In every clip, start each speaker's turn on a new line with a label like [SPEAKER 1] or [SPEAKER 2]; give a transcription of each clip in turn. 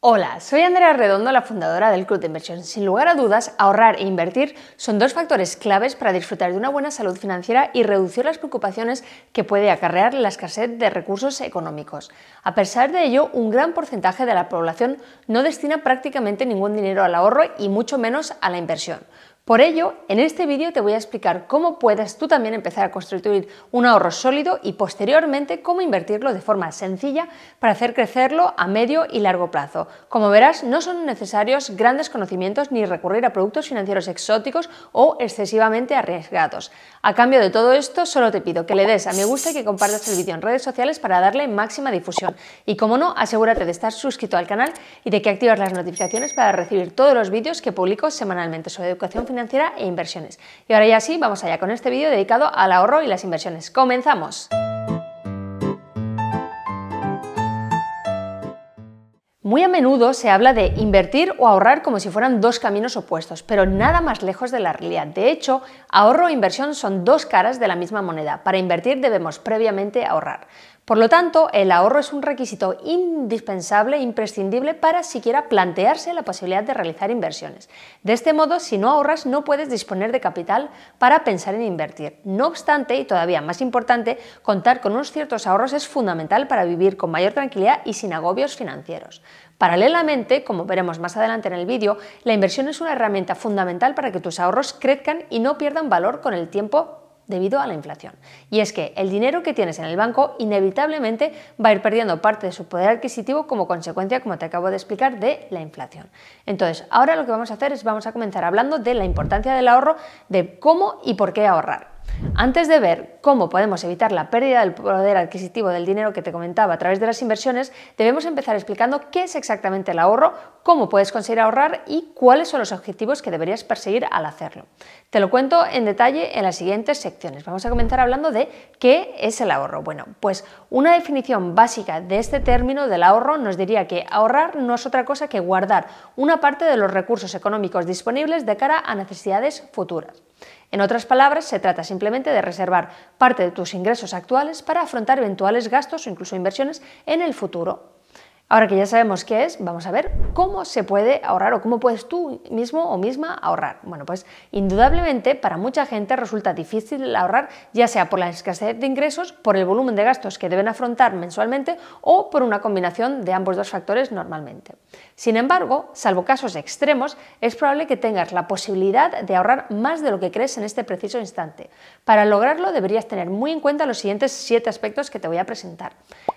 [SPEAKER 1] Hola, soy Andrea Redondo, la fundadora del Club de Inversión. Sin lugar a dudas, ahorrar e invertir son dos factores claves para disfrutar de una buena salud financiera y reducir las preocupaciones que puede acarrear la escasez de recursos económicos. A pesar de ello, un gran porcentaje de la población no destina prácticamente ningún dinero al ahorro y mucho menos a la inversión. Por ello, en este vídeo te voy a explicar cómo puedes tú también empezar a construir un ahorro sólido y posteriormente cómo invertirlo de forma sencilla para hacer crecerlo a medio y largo plazo. Como verás, no son necesarios grandes conocimientos ni recurrir a productos financieros exóticos o excesivamente arriesgados. A cambio de todo esto, solo te pido que le des a me gusta y que compartas el vídeo en redes sociales para darle máxima difusión. Y como no, asegúrate de estar suscrito al canal y de que activas las notificaciones para recibir todos los vídeos que publico semanalmente sobre educación financiera financiera e inversiones. Y ahora ya sí, vamos allá con este vídeo dedicado al ahorro y las inversiones. ¡Comenzamos! Muy a menudo se habla de invertir o ahorrar como si fueran dos caminos opuestos, pero nada más lejos de la realidad. De hecho, ahorro e inversión son dos caras de la misma moneda. Para invertir debemos previamente ahorrar. Por lo tanto, el ahorro es un requisito indispensable, imprescindible para siquiera plantearse la posibilidad de realizar inversiones. De este modo, si no ahorras, no puedes disponer de capital para pensar en invertir. No obstante, y todavía más importante, contar con unos ciertos ahorros es fundamental para vivir con mayor tranquilidad y sin agobios financieros. Paralelamente, como veremos más adelante en el vídeo, la inversión es una herramienta fundamental para que tus ahorros crezcan y no pierdan valor con el tiempo debido a la inflación. Y es que el dinero que tienes en el banco inevitablemente va a ir perdiendo parte de su poder adquisitivo como consecuencia, como te acabo de explicar, de la inflación. Entonces, ahora lo que vamos a hacer es vamos a comenzar hablando de la importancia del ahorro, de cómo y por qué ahorrar. Antes de ver cómo podemos evitar la pérdida del poder adquisitivo del dinero que te comentaba a través de las inversiones, debemos empezar explicando qué es exactamente el ahorro, cómo puedes conseguir ahorrar y cuáles son los objetivos que deberías perseguir al hacerlo. Te lo cuento en detalle en las siguientes secciones. Vamos a comenzar hablando de qué es el ahorro. Bueno, pues una definición básica de este término del ahorro nos diría que ahorrar no es otra cosa que guardar una parte de los recursos económicos disponibles de cara a necesidades futuras. En otras palabras, se trata simplemente de reservar parte de tus ingresos actuales para afrontar eventuales gastos o incluso inversiones en el futuro. Ahora que ya sabemos qué es, vamos a ver cómo se puede ahorrar o cómo puedes tú mismo o misma ahorrar. Bueno, pues indudablemente para mucha gente resulta difícil ahorrar, ya sea por la escasez de ingresos, por el volumen de gastos que deben afrontar mensualmente o por una combinación de ambos dos factores normalmente. Sin embargo, salvo casos extremos, es probable que tengas la posibilidad de ahorrar más de lo que crees en este preciso instante. Para lograrlo deberías tener muy en cuenta los siguientes siete aspectos que te voy a presentar.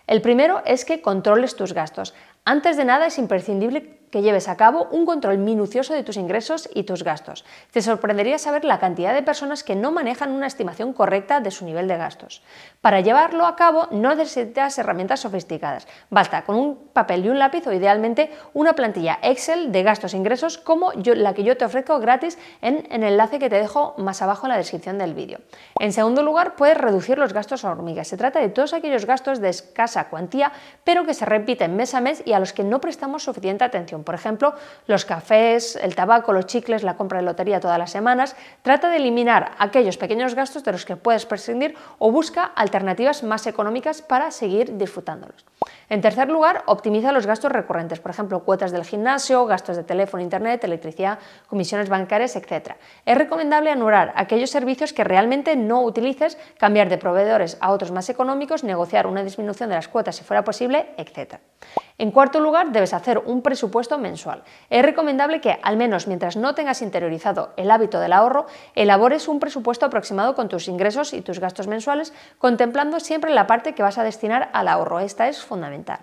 [SPEAKER 1] El primero es que controles tus gastos. Antes de nada es imprescindible que lleves a cabo un control minucioso de tus ingresos y tus gastos. Te sorprendería saber la cantidad de personas que no manejan una estimación correcta de su nivel de gastos. Para llevarlo a cabo no necesitas herramientas sofisticadas. Basta con un papel y un lápiz o idealmente una plantilla Excel de gastos e ingresos como la que yo te ofrezco gratis en el enlace que te dejo más abajo en la descripción del vídeo. En segundo lugar, puedes reducir los gastos a hormigas. Se trata de todos aquellos gastos de escasa cuantía, pero que se repiten mes a mes y a los que no prestamos suficiente atención por ejemplo, los cafés, el tabaco, los chicles, la compra de lotería todas las semanas. Trata de eliminar aquellos pequeños gastos de los que puedes prescindir o busca alternativas más económicas para seguir disfrutándolos. En tercer lugar, optimiza los gastos recurrentes, por ejemplo, cuotas del gimnasio, gastos de teléfono, internet, electricidad, comisiones bancarias, etc. Es recomendable anular aquellos servicios que realmente no utilices, cambiar de proveedores a otros más económicos, negociar una disminución de las cuotas si fuera posible, etc. En cuarto lugar, debes hacer un presupuesto mensual. Es recomendable que, al menos mientras no tengas interiorizado el hábito del ahorro, elabores un presupuesto aproximado con tus ingresos y tus gastos mensuales, contemplando siempre la parte que vas a destinar al ahorro. Esta es fundamental.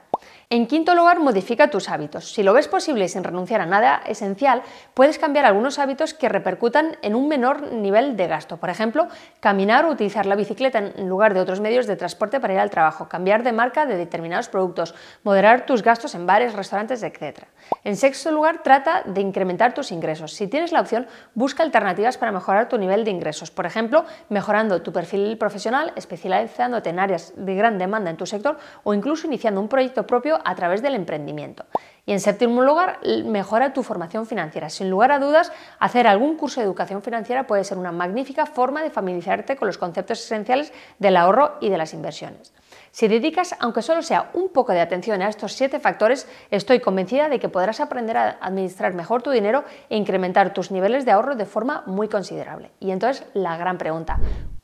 [SPEAKER 1] En quinto lugar, modifica tus hábitos. Si lo ves posible y sin renunciar a nada esencial, puedes cambiar algunos hábitos que repercutan en un menor nivel de gasto. Por ejemplo, caminar o utilizar la bicicleta en lugar de otros medios de transporte para ir al trabajo, cambiar de marca de determinados productos, moderar tus gastos en bares, restaurantes, etc. En sexto lugar, trata de incrementar tus ingresos. Si tienes la opción, busca alternativas para mejorar tu nivel de ingresos. Por ejemplo, mejorando tu perfil profesional, especializándote en áreas de gran demanda en tu sector o incluso iniciando un proyecto propio a través del emprendimiento. Y en séptimo lugar, mejora tu formación financiera. Sin lugar a dudas, hacer algún curso de educación financiera puede ser una magnífica forma de familiarizarte con los conceptos esenciales del ahorro y de las inversiones. Si dedicas, aunque solo sea un poco de atención a estos siete factores, estoy convencida de que podrás aprender a administrar mejor tu dinero e incrementar tus niveles de ahorro de forma muy considerable. Y entonces, la gran pregunta,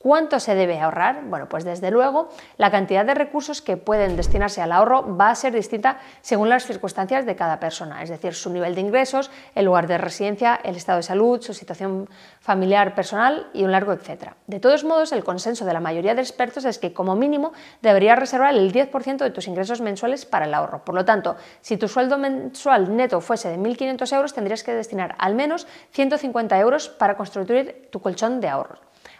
[SPEAKER 1] ¿Cuánto se debe ahorrar? Bueno, pues desde luego la cantidad de recursos que pueden destinarse al ahorro va a ser distinta según las circunstancias de cada persona, es decir, su nivel de ingresos, el lugar de residencia, el estado de salud, su situación familiar, personal y un largo etcétera. De todos modos, el consenso de la mayoría de expertos es que como mínimo deberías reservar el 10% de tus ingresos mensuales para el ahorro. Por lo tanto, si tu sueldo mensual neto fuese de 1.500 euros, tendrías que destinar al menos 150 euros para construir tu colchón de ahorro.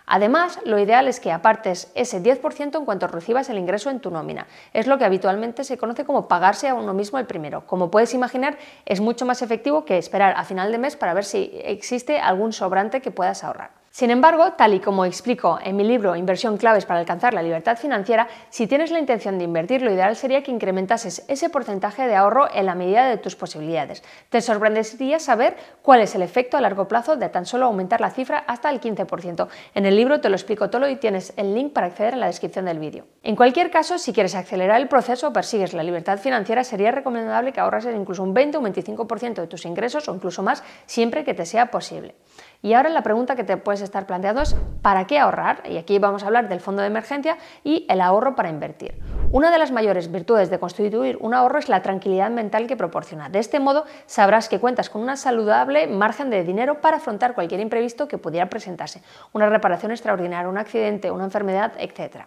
[SPEAKER 1] Además, lo ideal es que apartes ese 10% en cuanto recibas el ingreso en tu nómina. Es lo que habitualmente se conoce como pagarse a uno mismo el primero. Como puedes imaginar, es mucho más efectivo que esperar a final de mes para ver si existe algún sobrante que puedas ahorrar. Sin embargo, tal y como explico en mi libro Inversión claves para alcanzar la libertad financiera, si tienes la intención de invertir, lo ideal sería que incrementases ese porcentaje de ahorro en la medida de tus posibilidades. Te sorprendería saber cuál es el efecto a largo plazo de tan solo aumentar la cifra hasta el 15%. En el libro te lo explico todo y tienes el link para acceder en la descripción del vídeo. En cualquier caso, si quieres acelerar el proceso o persigues la libertad financiera, sería recomendable que ahorrases incluso un 20 o un 25% de tus ingresos o incluso más siempre que te sea posible. Y ahora la pregunta que te puedes estar planteando es, ¿para qué ahorrar? Y aquí vamos a hablar del fondo de emergencia y el ahorro para invertir. Una de las mayores virtudes de constituir un ahorro es la tranquilidad mental que proporciona. De este modo sabrás que cuentas con una saludable margen de dinero para afrontar cualquier imprevisto que pudiera presentarse, una reparación extraordinaria, un accidente, una enfermedad, etc.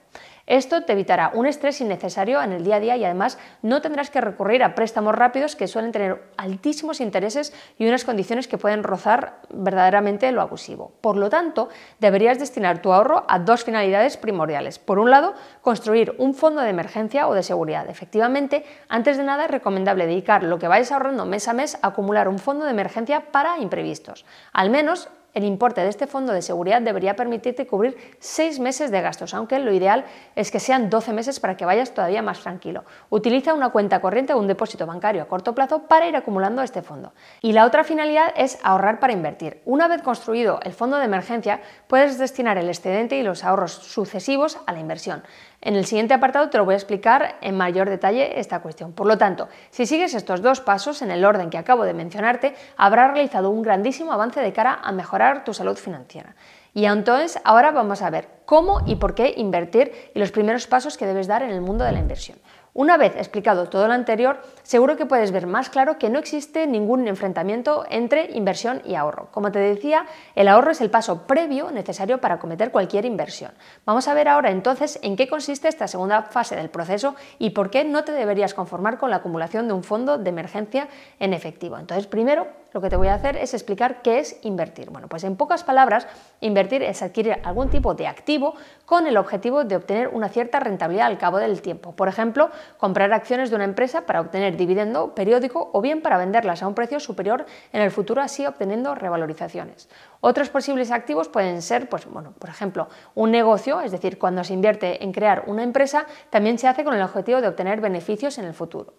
[SPEAKER 1] Esto te evitará un estrés innecesario en el día a día y además no tendrás que recurrir a préstamos rápidos que suelen tener altísimos intereses y unas condiciones que pueden rozar verdaderamente lo abusivo. Por lo tanto, deberías destinar tu ahorro a dos finalidades primordiales. Por un lado, construir un fondo de emergencia o de seguridad. Efectivamente, antes de nada es recomendable dedicar lo que vayas ahorrando mes a mes a acumular un fondo de emergencia para imprevistos. Al menos el importe de este fondo de seguridad debería permitirte cubrir seis meses de gastos, aunque lo ideal es que sean 12 meses para que vayas todavía más tranquilo. Utiliza una cuenta corriente o un depósito bancario a corto plazo para ir acumulando este fondo. Y la otra finalidad es ahorrar para invertir. Una vez construido el fondo de emergencia, puedes destinar el excedente y los ahorros sucesivos a la inversión. En el siguiente apartado te lo voy a explicar en mayor detalle esta cuestión. Por lo tanto, si sigues estos dos pasos en el orden que acabo de mencionarte, habrás realizado un grandísimo avance de cara a mejorar tu salud financiera. Y entonces ahora vamos a ver cómo y por qué invertir y los primeros pasos que debes dar en el mundo de la inversión. Una vez explicado todo lo anterior, seguro que puedes ver más claro que no existe ningún enfrentamiento entre inversión y ahorro. Como te decía, el ahorro es el paso previo necesario para cometer cualquier inversión. Vamos a ver ahora entonces en qué consiste esta segunda fase del proceso y por qué no te deberías conformar con la acumulación de un fondo de emergencia en efectivo. Entonces, primero, lo que te voy a hacer es explicar qué es invertir. Bueno, pues en pocas palabras, invertir es adquirir algún tipo de activo con el objetivo de obtener una cierta rentabilidad al cabo del tiempo. Por ejemplo, comprar acciones de una empresa para obtener dividendo periódico o bien para venderlas a un precio superior en el futuro, así obteniendo revalorizaciones. Otros posibles activos pueden ser, pues, bueno, por ejemplo, un negocio, es decir, cuando se invierte en crear una empresa, también se hace con el objetivo de obtener beneficios en el futuro.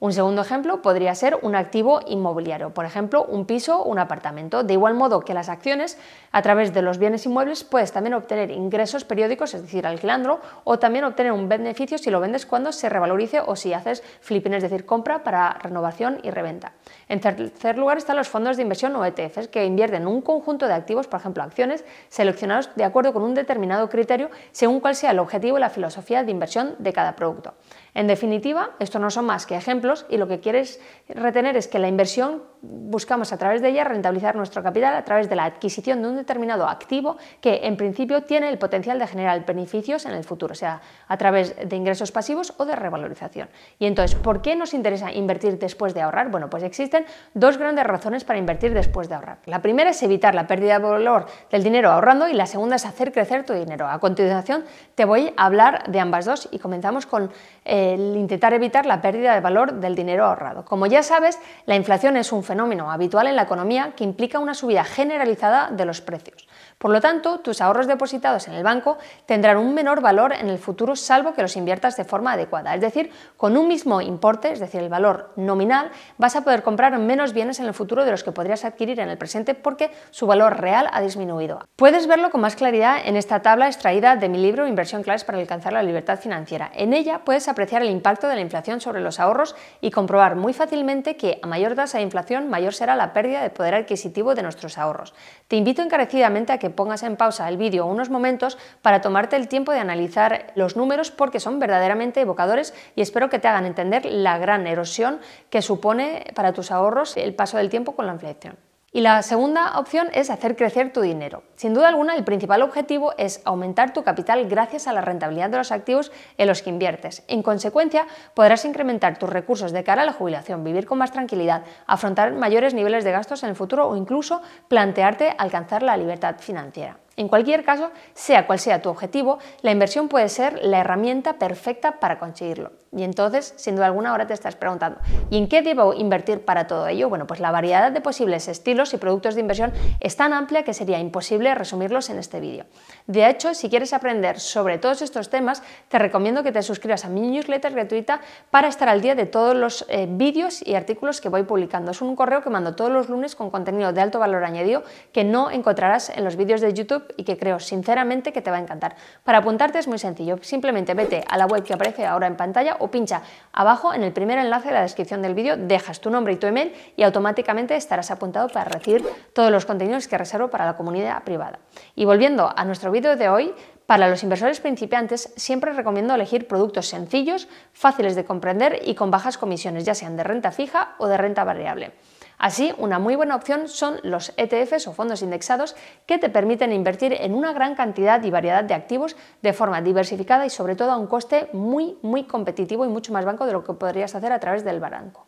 [SPEAKER 1] Un segundo ejemplo podría ser un activo inmobiliario, por ejemplo, un piso o un apartamento. De igual modo que las acciones, a través de los bienes inmuebles puedes también obtener ingresos periódicos, es decir, alquilandro, o también obtener un beneficio si lo vendes cuando se revalorice o si haces flipping, es decir, compra para renovación y reventa. En tercer lugar están los fondos de inversión o ETFs, que invierten un conjunto de activos, por ejemplo, acciones, seleccionados de acuerdo con un determinado criterio, según cuál sea el objetivo y la filosofía de inversión de cada producto. En definitiva, estos no son más que ejemplos y lo que quieres retener es que la inversión buscamos a través de ella rentabilizar nuestro capital a través de la adquisición de un determinado activo que en principio tiene el potencial de generar beneficios en el futuro, sea, a través de ingresos pasivos o de revalorización. Y entonces, ¿por qué nos interesa invertir después de ahorrar? Bueno, pues existen dos grandes razones para invertir después de ahorrar. La primera es evitar la pérdida de valor del dinero ahorrando y la segunda es hacer crecer tu dinero. A continuación te voy a hablar de ambas dos y comenzamos con eh, el intentar evitar la pérdida de valor del dinero ahorrado. Como ya sabes, la inflación es un fenómeno habitual en la economía que implica una subida generalizada de los precios. Por lo tanto, tus ahorros depositados en el banco tendrán un menor valor en el futuro salvo que los inviertas de forma adecuada. Es decir, con un mismo importe, es decir, el valor nominal, vas a poder comprar menos bienes en el futuro de los que podrías adquirir en el presente porque su valor real ha disminuido. Puedes verlo con más claridad en esta tabla extraída de mi libro Inversión claves para alcanzar la libertad financiera. En ella puedes apreciar el impacto de la inflación sobre los ahorros y comprobar muy fácilmente que a mayor tasa de inflación mayor será la pérdida de poder adquisitivo de nuestros ahorros. Te invito encarecidamente a que pongas en pausa el vídeo unos momentos para tomarte el tiempo de analizar los números porque son verdaderamente evocadores y espero que te hagan entender la gran erosión que supone para tus ahorros el paso del tiempo con la inflación. Y la segunda opción es hacer crecer tu dinero. Sin duda alguna, el principal objetivo es aumentar tu capital gracias a la rentabilidad de los activos en los que inviertes. En consecuencia, podrás incrementar tus recursos de cara a la jubilación, vivir con más tranquilidad, afrontar mayores niveles de gastos en el futuro o incluso plantearte alcanzar la libertad financiera. En cualquier caso, sea cual sea tu objetivo, la inversión puede ser la herramienta perfecta para conseguirlo. Y entonces, sin duda alguna, ahora te estás preguntando, ¿y en qué debo invertir para todo ello? Bueno, pues la variedad de posibles estilos y productos de inversión es tan amplia que sería imposible resumirlos en este vídeo. De hecho, si quieres aprender sobre todos estos temas, te recomiendo que te suscribas a mi newsletter gratuita para estar al día de todos los eh, vídeos y artículos que voy publicando. Es un correo que mando todos los lunes con contenido de alto valor añadido que no encontrarás en los vídeos de YouTube y que creo sinceramente que te va a encantar. Para apuntarte es muy sencillo, simplemente vete a la web que aparece ahora en pantalla o pincha abajo en el primer enlace de la descripción del vídeo, dejas tu nombre y tu email y automáticamente estarás apuntado para recibir todos los contenidos que reservo para la comunidad privada. Y volviendo a nuestro vídeo de hoy, para los inversores principiantes siempre recomiendo elegir productos sencillos, fáciles de comprender y con bajas comisiones, ya sean de renta fija o de renta variable. Así, una muy buena opción son los ETFs o fondos indexados que te permiten invertir en una gran cantidad y variedad de activos de forma diversificada y sobre todo a un coste muy, muy competitivo y mucho más banco de lo que podrías hacer a través del baranco.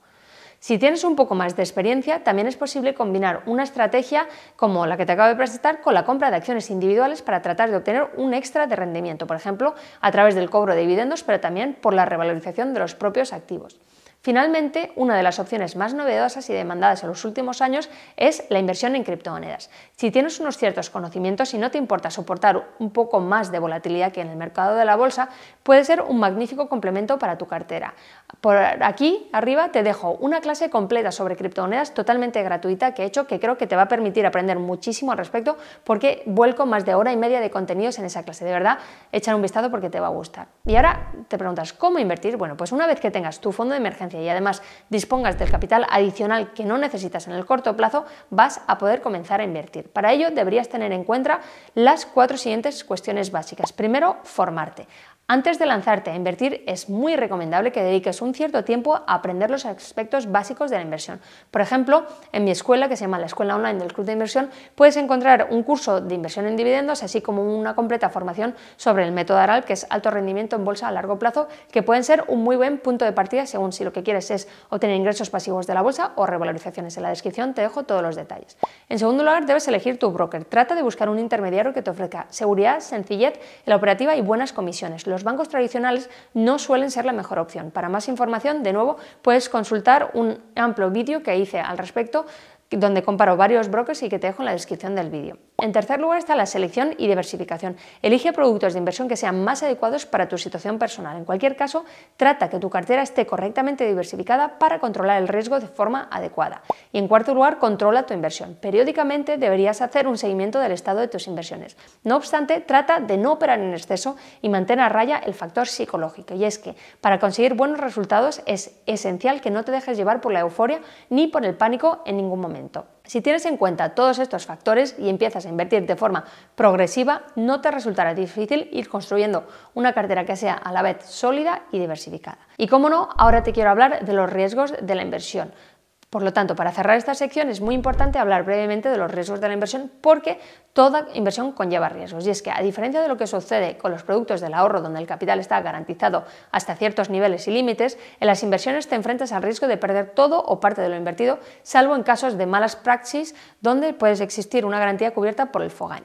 [SPEAKER 1] Si tienes un poco más de experiencia, también es posible combinar una estrategia como la que te acabo de presentar con la compra de acciones individuales para tratar de obtener un extra de rendimiento, por ejemplo, a través del cobro de dividendos, pero también por la revalorización de los propios activos. Finalmente, una de las opciones más novedosas y demandadas en los últimos años es la inversión en criptomonedas. Si tienes unos ciertos conocimientos y no te importa soportar un poco más de volatilidad que en el mercado de la bolsa, puede ser un magnífico complemento para tu cartera. Por aquí arriba te dejo una clase completa sobre criptomonedas totalmente gratuita que he hecho que creo que te va a permitir aprender muchísimo al respecto porque vuelco más de hora y media de contenidos en esa clase. De verdad, echar un vistazo porque te va a gustar. Y ahora te preguntas, ¿cómo invertir? Bueno, pues una vez que tengas tu fondo de emergencia y además dispongas del capital adicional que no necesitas en el corto plazo, vas a poder comenzar a invertir. Para ello deberías tener en cuenta las cuatro siguientes cuestiones básicas. Primero, formarte. Antes de lanzarte a invertir es muy recomendable que dediques un cierto tiempo a aprender los aspectos básicos de la inversión. Por ejemplo, en mi escuela, que se llama la Escuela Online del Club de Inversión, puedes encontrar un curso de inversión en dividendos, así como una completa formación sobre el método ARAL, que es alto rendimiento en bolsa a largo plazo, que pueden ser un muy buen punto de partida según si lo que quieres es obtener ingresos pasivos de la bolsa o revalorizaciones. En la descripción te dejo todos los detalles. En segundo lugar, debes elegir tu broker. Trata de buscar un intermediario que te ofrezca seguridad, sencillez la operativa y buenas comisiones los bancos tradicionales no suelen ser la mejor opción. Para más información, de nuevo, puedes consultar un amplio vídeo que hice al respecto donde comparo varios brokers y que te dejo en la descripción del vídeo. En tercer lugar está la selección y diversificación. Elige productos de inversión que sean más adecuados para tu situación personal. En cualquier caso, trata que tu cartera esté correctamente diversificada para controlar el riesgo de forma adecuada. Y en cuarto lugar, controla tu inversión. Periódicamente deberías hacer un seguimiento del estado de tus inversiones. No obstante, trata de no operar en exceso y mantén a raya el factor psicológico. Y es que para conseguir buenos resultados es esencial que no te dejes llevar por la euforia ni por el pánico en ningún momento. Si tienes en cuenta todos estos factores y empiezas a invertir de forma progresiva, no te resultará difícil ir construyendo una cartera que sea a la vez sólida y diversificada. Y cómo no, ahora te quiero hablar de los riesgos de la inversión, por lo tanto, para cerrar esta sección es muy importante hablar brevemente de los riesgos de la inversión porque toda inversión conlleva riesgos. Y es que, a diferencia de lo que sucede con los productos del ahorro donde el capital está garantizado hasta ciertos niveles y límites, en las inversiones te enfrentas al riesgo de perder todo o parte de lo invertido, salvo en casos de malas praxis donde puedes existir una garantía cubierta por el FOGAN.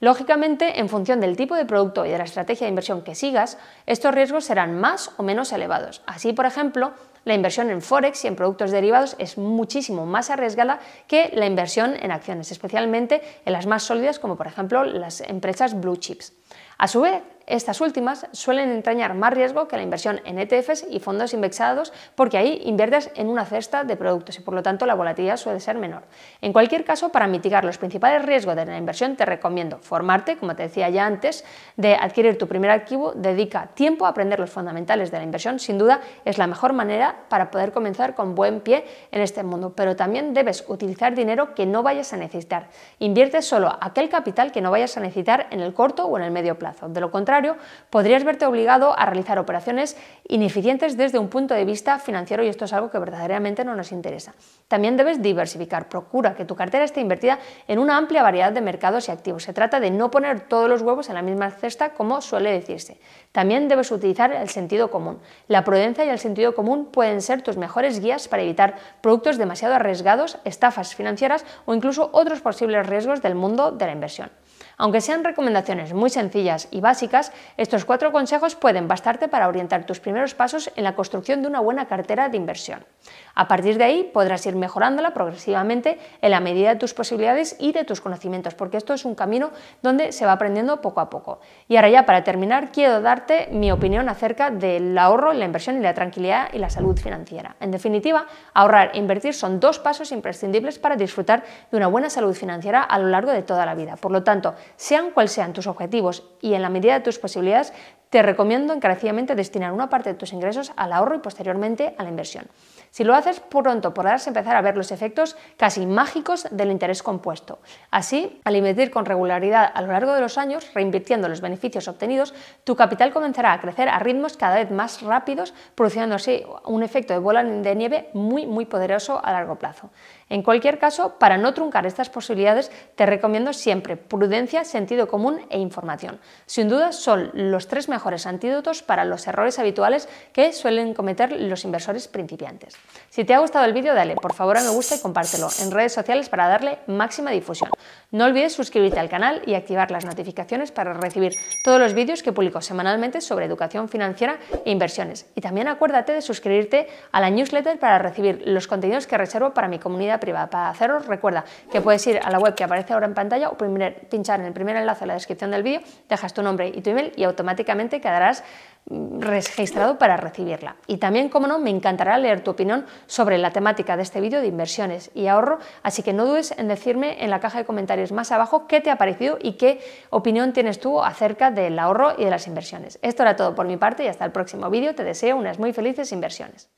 [SPEAKER 1] Lógicamente, en función del tipo de producto y de la estrategia de inversión que sigas, estos riesgos serán más o menos elevados. Así, por ejemplo, la inversión en Forex y en productos derivados es muchísimo más arriesgada que la inversión en acciones, especialmente en las más sólidas como por ejemplo las empresas blue chips. A su vez, estas últimas suelen entrañar más riesgo que la inversión en ETFs y fondos indexados porque ahí inviertes en una cesta de productos y por lo tanto la volatilidad suele ser menor. En cualquier caso, para mitigar los principales riesgos de la inversión te recomiendo formarte, como te decía ya antes, de adquirir tu primer activo, dedica tiempo a aprender los fundamentales de la inversión, sin duda es la mejor manera para poder comenzar con buen pie en este mundo, pero también debes utilizar dinero que no vayas a necesitar. Invierte solo aquel capital que no vayas a necesitar en el corto o en el medio plazo. De lo contrario, podrías verte obligado a realizar operaciones ineficientes desde un punto de vista financiero y esto es algo que verdaderamente no nos interesa. También debes diversificar, procura que tu cartera esté invertida en una amplia variedad de mercados y activos. Se trata de no poner todos los huevos en la misma cesta como suele decirse. También debes utilizar el sentido común. La prudencia y el sentido común pueden ser tus mejores guías para evitar productos demasiado arriesgados, estafas financieras o incluso otros posibles riesgos del mundo de la inversión. Aunque sean recomendaciones muy sencillas y básicas, estos cuatro consejos pueden bastarte para orientar tus primeros pasos en la construcción de una buena cartera de inversión. A partir de ahí podrás ir mejorándola progresivamente en la medida de tus posibilidades y de tus conocimientos, porque esto es un camino donde se va aprendiendo poco a poco. Y ahora ya para terminar quiero darte mi opinión acerca del ahorro, la inversión y la tranquilidad y la salud financiera. En definitiva, ahorrar e invertir son dos pasos imprescindibles para disfrutar de una buena salud financiera a lo largo de toda la vida. Por lo tanto, sean cuales sean tus objetivos y en la medida de tus posibilidades, te recomiendo encarecidamente destinar una parte de tus ingresos al ahorro y posteriormente a la inversión. Si lo haces pronto, podrás empezar a ver los efectos casi mágicos del interés compuesto. Así, al invertir con regularidad a lo largo de los años, reinvirtiendo los beneficios obtenidos, tu capital comenzará a crecer a ritmos cada vez más rápidos, produciendo así un efecto de bola de nieve muy, muy poderoso a largo plazo. En cualquier caso, para no truncar estas posibilidades, te recomiendo siempre prudencia, sentido común e información. Sin duda, son los tres mejores antídotos para los errores habituales que suelen cometer los inversores principiantes. Si te ha gustado el vídeo, dale por favor a me gusta y compártelo en redes sociales para darle máxima difusión. No olvides suscribirte al canal y activar las notificaciones para recibir todos los vídeos que publico semanalmente sobre educación financiera e inversiones. Y también acuérdate de suscribirte a la newsletter para recibir los contenidos que reservo para mi comunidad privada. Para hacerlo, recuerda que puedes ir a la web que aparece ahora en pantalla o pinchar en el primer enlace de la descripción del vídeo, dejas tu nombre y tu email y automáticamente quedarás mm, registrado para recibirla. Y también, como no, me encantará leer tu opinión sobre la temática de este vídeo de inversiones y ahorro, así que no dudes en decirme en la caja de comentarios más abajo qué te ha parecido y qué opinión tienes tú acerca del ahorro y de las inversiones. Esto era todo por mi parte y hasta el próximo vídeo. Te deseo unas muy felices inversiones.